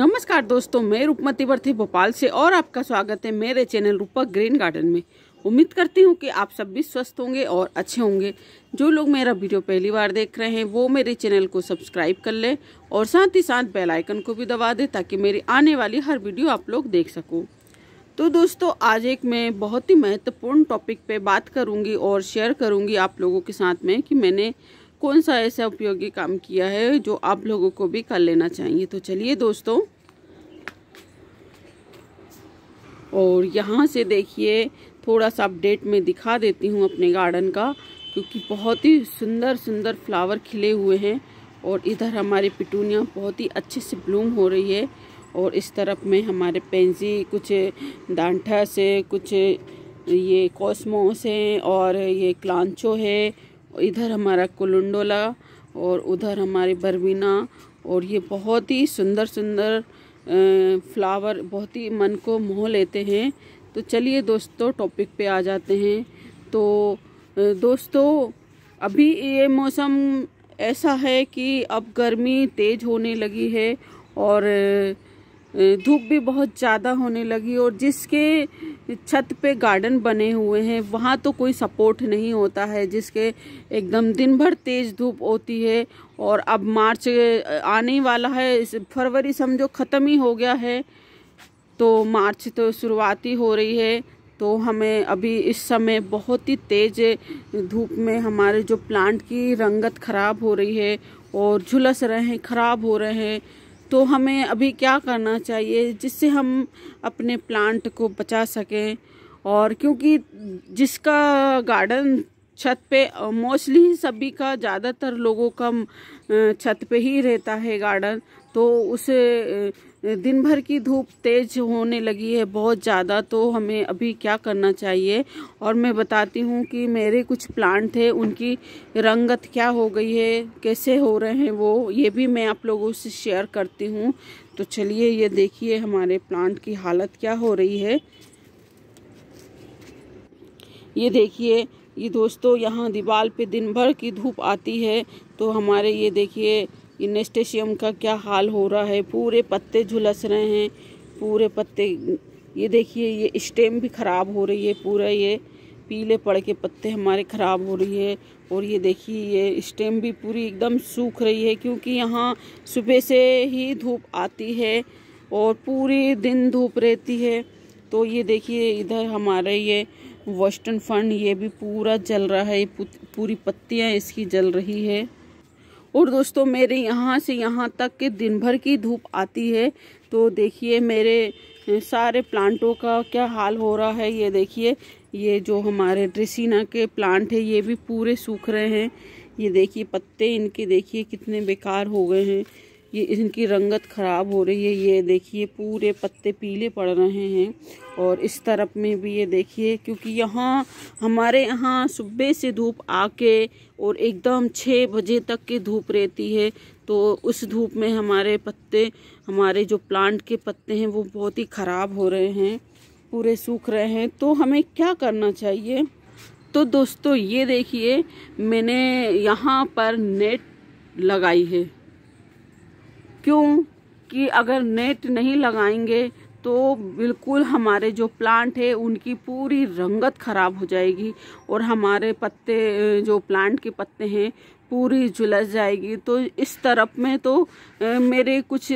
नमस्कार दोस्तों मैं रूपमती वर्थी भोपाल से और आपका स्वागत है मेरे चैनल रूपक ग्रीन गार्डन में उम्मीद करती हूँ कि आप सब भी स्वस्थ होंगे और अच्छे होंगे जो लोग मेरा वीडियो पहली बार देख रहे हैं वो मेरे चैनल को सब्सक्राइब कर लें और साथ ही साथ बेल आइकन को भी दबा दें ताकि मेरी आने वाली हर वीडियो आप लोग देख सको तो दोस्तों आज एक मैं बहुत ही महत्वपूर्ण टॉपिक पर बात करूँगी और शेयर करूँगी आप लोगों के साथ में कि मैंने कौन सा ऐसा उपयोगी काम किया है जो आप लोगों को भी कर लेना चाहिए तो चलिए दोस्तों और यहाँ से देखिए थोड़ा सा अपडेट में दिखा देती हूँ अपने गार्डन का क्योंकि बहुत ही सुंदर सुंदर फ्लावर खिले हुए हैं और इधर हमारी पिटूनिया बहुत ही अच्छे से ब्लूम हो रही है और इस तरफ में हमारे पेंजी कुछ डांठा से कुछ ये कॉस्मोस हैं और ये क्लांचो है इधर हमारा कुलुंडोला और उधर हमारे बरवीना और ये बहुत ही सुंदर सुंदर फ्लावर बहुत ही मन को मोह लेते हैं तो चलिए दोस्तों टॉपिक पे आ जाते हैं तो दोस्तों अभी ये मौसम ऐसा है कि अब गर्मी तेज़ होने लगी है और धूप भी बहुत ज़्यादा होने लगी और जिसके छत पे गार्डन बने हुए हैं वहाँ तो कोई सपोर्ट नहीं होता है जिसके एकदम दिन भर तेज़ धूप होती है और अब मार्च आने वाला है इस फरवरी समझो ख़त्म ही हो गया है तो मार्च तो शुरुआती हो रही है तो हमें अभी इस समय बहुत ही तेज़ धूप में हमारे जो प्लांट की रंगत ख़राब हो रही है और झुलस रहे हैं ख़राब हो रहे हैं तो हमें अभी क्या करना चाहिए जिससे हम अपने प्लांट को बचा सकें और क्योंकि जिसका गार्डन छत पे मोस्टली सभी का ज़्यादातर लोगों का छत पे ही रहता है गार्डन तो उसे दिन भर की धूप तेज होने लगी है बहुत ज़्यादा तो हमें अभी क्या करना चाहिए और मैं बताती हूँ कि मेरे कुछ प्लांट थे उनकी रंगत क्या हो गई है कैसे हो रहे हैं वो ये भी मैं आप लोगों से शेयर करती हूँ तो चलिए ये देखिए हमारे प्लांट की हालत क्या हो रही है ये देखिए ये दोस्तों यहाँ दीवार पे दिन भर की धूप आती है तो हमारे ये देखिए इनस्टेशियम का क्या हाल हो रहा है पूरे पत्ते झुलस रहे हैं पूरे पत्ते ये देखिए ये स्टेम भी ख़राब हो रही है पूरा ये पीले पड़ के पत्ते हमारे ख़राब हो रही है और ये देखिए ये स्टेम भी पूरी एकदम सूख रही है क्योंकि यहाँ सुबह से ही धूप आती है और पूरे दिन धूप रहती है तो ये देखिए इधर हमारे ये वेस्टर्न फंड ये भी पूरा जल रहा है पूरी पत्तियाँ इसकी जल रही है और दोस्तों मेरे यहाँ से यहाँ तक के दिन भर की धूप आती है तो देखिए मेरे सारे प्लांटों का क्या हाल हो रहा है ये देखिए ये जो हमारे ड्रेसिना के प्लांट है ये भी पूरे सूख रहे हैं ये देखिए पत्ते इनके देखिए कितने बेकार हो गए हैं ये इनकी रंगत ख़राब हो रही है ये देखिए पूरे पत्ते पीले पड़ रहे हैं और इस तरफ में भी ये देखिए क्योंकि यहाँ हमारे यहाँ सुबह से धूप आके और एकदम छः बजे तक की धूप रहती है तो उस धूप में हमारे पत्ते हमारे जो प्लांट के पत्ते हैं वो बहुत ही ख़राब हो रहे हैं पूरे सूख रहे हैं तो हमें क्या करना चाहिए तो दोस्तों ये देखिए मैंने यहाँ पर नेट लगाई है क्यों कि अगर नेट नहीं लगाएंगे तो बिल्कुल हमारे जो प्लांट है उनकी पूरी रंगत ख़राब हो जाएगी और हमारे पत्ते जो प्लांट के पत्ते हैं पूरी झुलस जाएगी तो इस तरफ में तो मेरे कुछ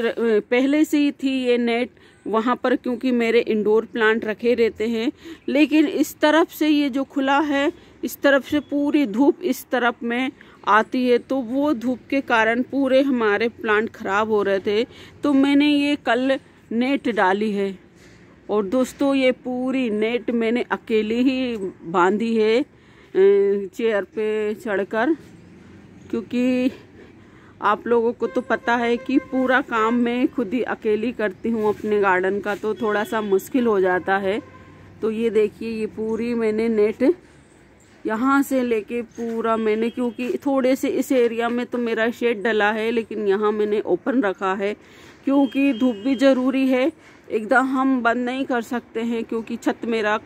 पहले से ही थी ये नेट वहाँ पर क्योंकि मेरे इंडोर प्लांट रखे रहते हैं लेकिन इस तरफ से ये जो खुला है इस तरफ से पूरी धूप इस तरफ में आती है तो वो धूप के कारण पूरे हमारे प्लांट ख़राब हो रहे थे तो मैंने ये कल नेट डाली है और दोस्तों ये पूरी नेट मैंने अकेले ही बांधी है चेयर पे चढ़कर क्योंकि आप लोगों को तो पता है कि पूरा काम मैं खुद ही अकेली करती हूँ अपने गार्डन का तो थोड़ा सा मुश्किल हो जाता है तो ये देखिए ये पूरी मैंने नेट यहाँ से लेके पूरा मैंने क्योंकि थोड़े से इस एरिया में तो मेरा शेड डला है लेकिन यहाँ मैंने ओपन रखा है क्योंकि धूप भी ज़रूरी है एकदम हम बंद नहीं कर सकते हैं क्योंकि छत मेरा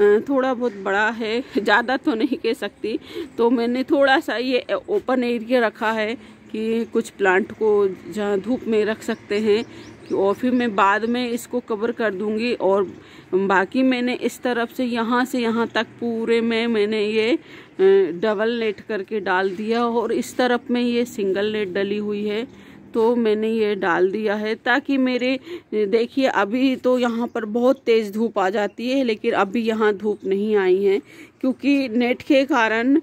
थोड़ा बहुत बड़ा है ज़्यादा तो नहीं कह सकती तो मैंने थोड़ा सा ये ओपन एरिया रखा है कि कुछ प्लांट को जहाँ धूप में रख सकते हैं कि और फिर मैं बाद में इसको कवर कर दूंगी और बाकी मैंने इस तरफ से यहाँ से यहाँ तक पूरे में मैंने ये डबल नेट करके डाल दिया और इस तरफ में ये सिंगल नेट डली हुई है तो मैंने ये डाल दिया है ताकि मेरे देखिए अभी तो यहाँ पर बहुत तेज़ धूप आ जाती है लेकिन अभी यहाँ धूप नहीं आई है क्योंकि नेट के कारण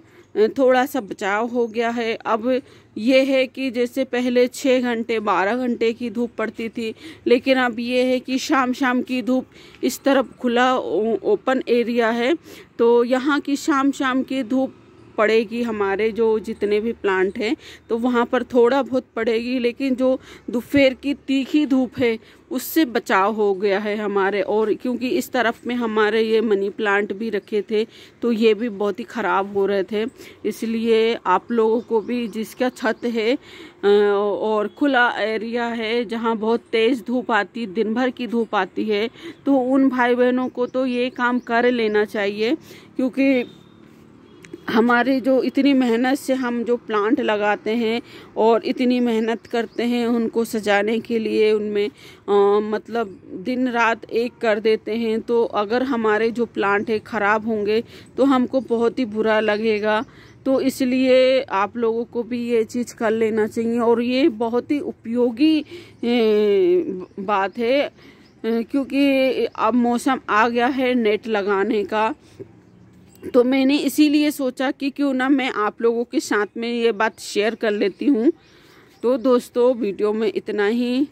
थोड़ा सा बचाव हो गया है अब ये है कि जैसे पहले छः घंटे बारह घंटे की धूप पड़ती थी लेकिन अब ये है कि शाम शाम की धूप इस तरफ खुला ओपन एरिया है तो यहाँ की शाम शाम की धूप पड़ेगी हमारे जो जितने भी प्लांट हैं तो वहाँ पर थोड़ा बहुत पड़ेगी लेकिन जो दोपहर की तीखी धूप है उससे बचाव हो गया है हमारे और क्योंकि इस तरफ में हमारे ये मनी प्लांट भी रखे थे तो ये भी बहुत ही ख़राब हो रहे थे इसलिए आप लोगों को भी जिसका छत है और खुला एरिया है जहाँ बहुत तेज़ धूप आती दिन भर की धूप आती है तो उन भाई बहनों को तो ये काम कर लेना चाहिए क्योंकि हमारे जो इतनी मेहनत से हम जो प्लांट लगाते हैं और इतनी मेहनत करते हैं उनको सजाने के लिए उनमें आ, मतलब दिन रात एक कर देते हैं तो अगर हमारे जो प्लांट है ख़राब होंगे तो हमको बहुत ही बुरा लगेगा तो इसलिए आप लोगों को भी ये चीज़ कर लेना चाहिए और ये बहुत ही उपयोगी बात है क्योंकि अब मौसम आ गया है नेट लगाने का तो मैंने इसीलिए सोचा कि क्यों ना मैं आप लोगों के साथ में ये बात शेयर कर लेती हूँ तो दोस्तों वीडियो में इतना ही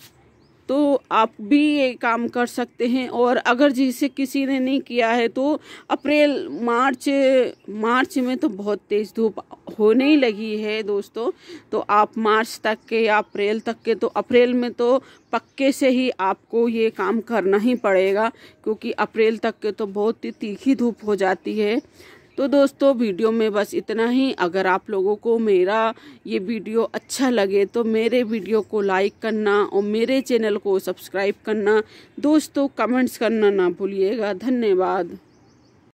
तो आप भी ये काम कर सकते हैं और अगर जिसे किसी ने नहीं किया है तो अप्रैल मार्च मार्च में तो बहुत तेज़ धूप होने ही लगी है दोस्तों तो आप मार्च तक के या अप्रैल तक के तो अप्रैल में तो पक्के से ही आपको ये काम करना ही पड़ेगा क्योंकि अप्रैल तक के तो बहुत ही तीखी धूप हो जाती है तो दोस्तों वीडियो में बस इतना ही अगर आप लोगों को मेरा ये वीडियो अच्छा लगे तो मेरे वीडियो को लाइक करना और मेरे चैनल को सब्सक्राइब करना दोस्तों कमेंट्स करना ना भूलिएगा धन्यवाद